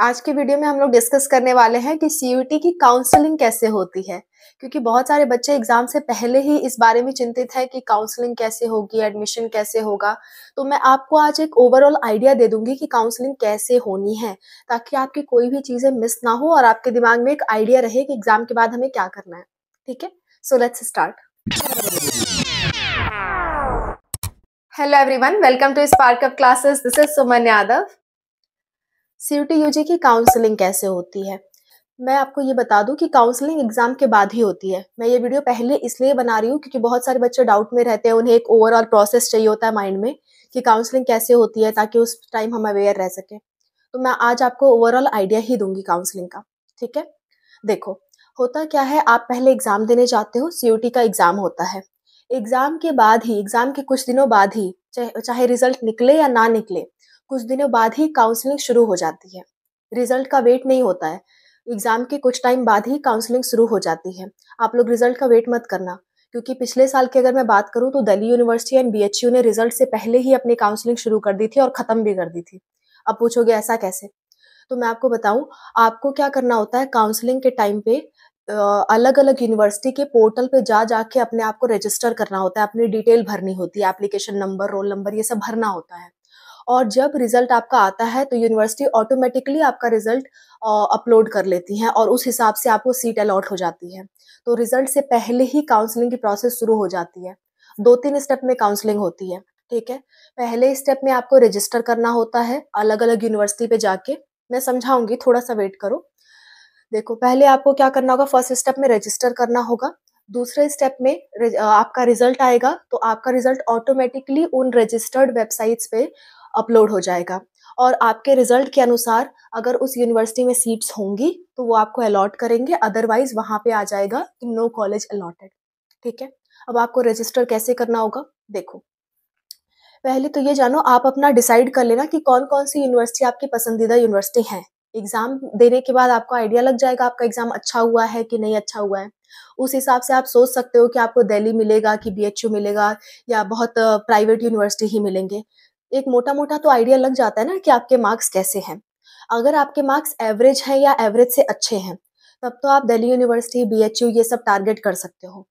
आज के वीडियो में हम लोग डिस्कस करने वाले हैं कि सीयूटी की काउंसलिंग कैसे होती है क्योंकि बहुत सारे बच्चे एग्जाम से पहले ही इस बारे में चिंतित हैं कि काउंसलिंग कैसे होगी एडमिशन कैसे होगा तो मैं आपको आज एक ओवरऑल आइडिया दे दूंगी कि काउंसलिंग कैसे होनी है ताकि आपकी कोई भी चीज़ें मिस ना हो और आपके दिमाग में एक आइडिया रहे कि एग्जाम के बाद हमें क्या करना है ठीक है so let's start hello everyone welcome to Spark classes this is Suman Yadav C UG की काउंसलिंग कैसे होती है मैं आपको ये बता दूं कि काउंसलिंग एग्जाम के बाद ही होती है मैं ये वीडियो पहले इसलिए बना रही हूँ क्योंकि बहुत सारे बच्चे डाउट में रहते हैं उन्हें एक ओवरऑल प्रोसेस चाहिए होता है माइंड में कि काउंसलिंग कैसे होती है ताकि उस टाइम हम अवेयर रह सकें तो मैं आज आपको ओवरऑल आइडिया ही दूंगी काउंसलिंग का ठीक है देखो होता क्या है आप पहले एग्ज़ाम देने जाते हो सी का एग्ज़ाम होता है एग्ज़ाम के बाद ही एग्ज़ाम के कुछ दिनों बाद ही चाहे रिजल्ट निकले या ना निकले कुछ दिनों बाद ही काउंसलिंग शुरू हो जाती है रिजल्ट का वेट नहीं होता है एग्ज़ाम के कुछ टाइम बाद ही काउंसलिंग शुरू हो जाती है आप लोग रिजल्ट का वेट मत करना क्योंकि पिछले साल की अगर मैं बात करूं तो दिल्ली यूनिवर्सिटी एंड बी ने रिजल्ट से पहले ही अपनी काउंसलिंग शुरू कर दी थी और ख़त्म भी कर दी थी अब पूछोगे ऐसा कैसे तो मैं आपको बताऊं आपको क्या करना होता है काउंसलिंग के टाइम पे अलग अलग यूनिवर्सिटी के पोर्टल पे जा जाके अपने आप को रजिस्टर करना होता है अपनी डिटेल भरनी होती है एप्लीकेशन नंबर रोल नंबर ये सब भरना होता है और जब रिजल्ट आपका आता है तो यूनिवर्सिटी ऑटोमेटिकली आपका रिजल्ट अपलोड कर लेती है और उस हिसाब से आपको सीट अलॉट हो जाती है तो रिजल्ट से पहले ही काउंसलिंग की प्रोसेस शुरू हो जाती है दो तीन स्टेप में काउंसलिंग होती है ठीक है पहले स्टेप में आपको रजिस्टर करना होता है अलग अलग यूनिवर्सिटी पे जाके मैं समझाऊंगी थोड़ा सा वेट करो देखो पहले आपको क्या करना होगा फर्स्ट स्टेप में रजिस्टर करना होगा दूसरे स्टेप में आपका रिजल्ट आएगा तो आपका रिजल्ट ऑटोमेटिकली उन रजिस्टर्ड वेबसाइट्स पे अपलोड हो जाएगा और आपके रिजल्ट के अनुसार अगर उस यूनिवर्सिटी में सीट्स होंगी तो वो आपको अलॉट करेंगे अदरवाइज वहाँ पे आ जाएगा नो कॉलेज अलॉटेड ठीक है अब आपको रजिस्टर कैसे करना होगा देखो पहले तो ये जानो आप अपना डिसाइड कर लेना कि कौन कौन सी यूनिवर्सिटी आपकी पसंदीदा यूनिवर्सिटी है एग्जाम देने के बाद आपको आइडिया लग जाएगा आपका एग्जाम अच्छा हुआ है कि नहीं अच्छा हुआ है उस हिसाब से आप सोच सकते हो कि आपको दिल्ली मिलेगा कि बीएचयू मिलेगा या बहुत प्राइवेट यूनिवर्सिटी ही मिलेंगे एक मोटा मोटा तो आइडिया लग जाता है ना कि आपके मार्क्स कैसे हैं अगर आपके मार्क्स एवरेज हैं या एवरेज से अच्छे हैं तब तो आप दिल्ली यूनिवर्सिटी यू ये सब टारगेट कर सकते हो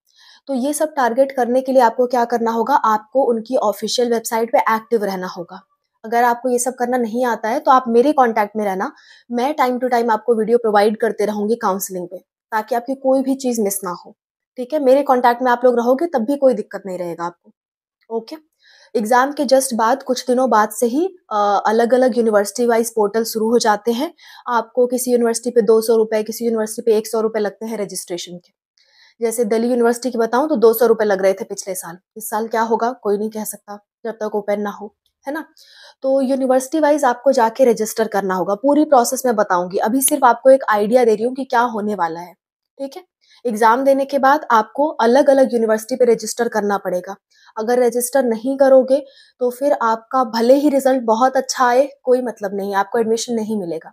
तो ये सब टारगेट करने के लिए आपको क्या करना होगा आपको उनकी ऑफिशियल वेबसाइट पे एक्टिव रहना होगा अगर आपको ये सब करना नहीं आता है तो आप मेरे कॉन्टैक्ट में रहना मैं टाइम टू टाइम आपको वीडियो प्रोवाइड करते रहूँगी काउंसलिंग पे ताकि आपकी कोई भी चीज़ मिस ना हो ठीक है मेरे कॉन्टैक्ट में आप लोग रहोगे तब भी कोई दिक्कत नहीं रहेगा आपको ओके okay? एग्ज़ाम के जस्ट बाद कुछ दिनों बाद से ही अलग अलग यूनिवर्सिटी वाइज पोर्टल शुरू हो जाते हैं आपको किसी यूनिवर्सिटी पे दो सौ रुपये किसी यूनिवर्सिटी पे एक सौ रुपये लगते हैं रजिस्ट्रेशन के जैसे दिल्ली यूनिवर्सिटी की बताऊँ तो दो सौ रुपये लग रहे थे पिछले साल इस साल क्या होगा कोई नहीं कह सकता जब तक ओपन ना हो है ना तो यूनिवर्सिटी वाइज आपको जाके रजिस्टर करना होगा पूरी प्रोसेस मैं बताऊंगी अभी सिर्फ आपको एक आइडिया दे रही हूँ कि क्या होने वाला है ठीक है एग्ज़ाम देने के बाद आपको अलग अलग यूनिवर्सिटी पे रजिस्टर करना पड़ेगा अगर रजिस्टर नहीं करोगे तो फिर आपका भले ही रिजल्ट बहुत अच्छा आए कोई मतलब नहीं आपको एडमिशन नहीं मिलेगा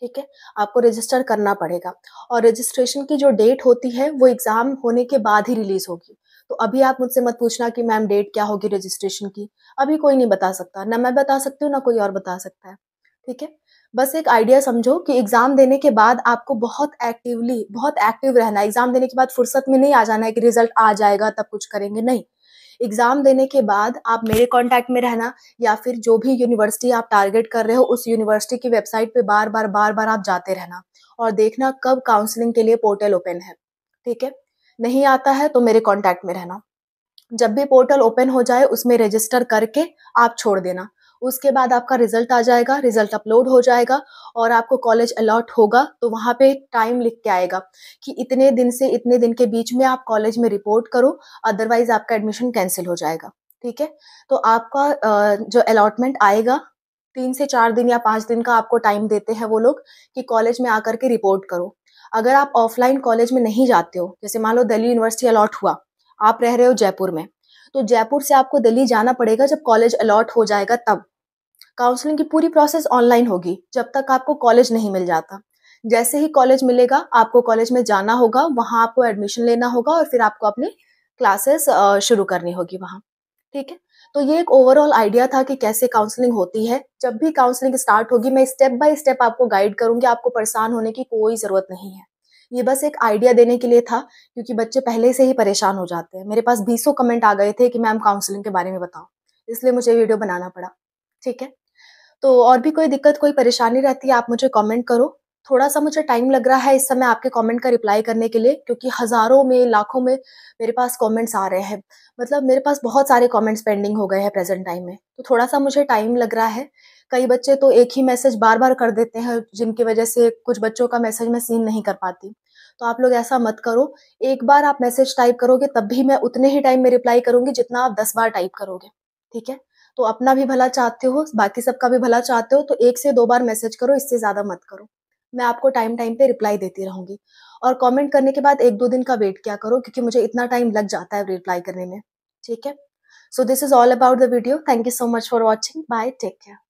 ठीक है आपको रजिस्टर करना पड़ेगा और रजिस्ट्रेशन की जो डेट होती है वो एग्ज़ाम होने के बाद ही रिलीज़ होगी तो अभी आप मुझसे मत पूछना कि मैम डेट क्या होगी रजिस्ट्रेशन की अभी कोई नहीं बता सकता ना मैं बता सकती हूँ ना कोई और बता सकता है ठीक है बस एक आइडिया समझो कि एग्जाम देने के बाद आपको बहुत एक्टिवली बहुत एक्टिव रहना है एग्जाम देने के बाद फुर्सत में नहीं आ जाना है कि रिजल्ट आ जाएगा तब कुछ करेंगे नहीं एग्जाम देने के बाद आप मेरे कांटेक्ट में रहना या फिर जो भी यूनिवर्सिटी आप टारगेट कर रहे हो उस यूनिवर्सिटी की वेबसाइट पे बार बार बार बार आप जाते रहना और देखना कब काउंसलिंग के लिए पोर्टल ओपन है ठीक है नहीं आता है तो मेरे कांटेक्ट में रहना जब भी पोर्टल ओपन हो जाए उसमें रजिस्टर करके आप छोड़ देना उसके बाद आपका रिजल्ट आ जाएगा रिजल्ट अपलोड हो जाएगा और आपको कॉलेज अलॉट होगा तो वहाँ पे टाइम लिख के आएगा कि इतने दिन से इतने दिन के बीच में आप कॉलेज में रिपोर्ट करो अदरवाइज आपका एडमिशन कैंसिल हो जाएगा ठीक है तो आपका जो अलॉटमेंट आएगा तीन से चार दिन या पाँच दिन का आपको टाइम देते हैं वो लोग कि कॉलेज में आकर के रिपोर्ट करो अगर आप ऑफलाइन कॉलेज में नहीं जाते हो जैसे मान लो दिल्ली यूनिवर्सिटी अलॉट हुआ आप रह रहे हो जयपुर में तो जयपुर से आपको दिल्ली जाना पड़ेगा जब कॉलेज अलॉट हो जाएगा तब काउंसलिंग की पूरी प्रोसेस ऑनलाइन होगी जब तक आपको कॉलेज नहीं मिल जाता जैसे ही कॉलेज मिलेगा आपको कॉलेज में जाना होगा वहाँ आपको एडमिशन लेना होगा और फिर आपको अपनी क्लासेस शुरू करनी होगी वहाँ ठीक है तो ये एक ओवरऑल आइडिया था कि कैसे काउंसलिंग होती है जब भी काउंसलिंग स्टार्ट होगी मैं स्टेप बाय स्टेप आपको गाइड करूंगी आपको परेशान होने की कोई ज़रूरत नहीं है ये बस एक आइडिया देने के लिए था क्योंकि बच्चे पहले से ही परेशान हो जाते हैं मेरे पास बीसों कमेंट आ गए थे कि मैम काउंसलिंग के बारे में बताओ इसलिए मुझे वीडियो बनाना पड़ा ठीक है तो और भी कोई दिक्कत कोई परेशानी रहती है आप मुझे कमेंट करो थोड़ा सा मुझे टाइम लग रहा है इस समय आपके कमेंट का रिप्लाई करने के लिए क्योंकि हज़ारों में लाखों में मेरे पास कमेंट्स आ रहे हैं मतलब मेरे पास बहुत सारे कमेंट्स पेंडिंग हो गए हैं प्रेजेंट टाइम में तो थोड़ा सा मुझे टाइम लग रहा है कई बच्चे तो एक ही मैसेज बार बार कर देते हैं जिनकी वजह से कुछ बच्चों का मैसेज मैं सीन नहीं कर पाती तो आप लोग ऐसा मत करो एक बार आप मैसेज टाइप करोगे तब भी मैं उतने ही टाइम में रिप्लाई करूंगी जितना आप दस बार टाइप करोगे ठीक है तो अपना भी भला चाहते हो बाकी सबका भी भला चाहते हो तो एक से दो बार मैसेज करो इससे ज़्यादा मत करो मैं आपको टाइम टाइम पे रिप्लाई देती रहूंगी और कमेंट करने के बाद एक दो दिन का वेट क्या करो क्योंकि मुझे इतना टाइम लग जाता है रिप्लाई करने में ठीक है so this is all about the video thank you so much for watching bye take care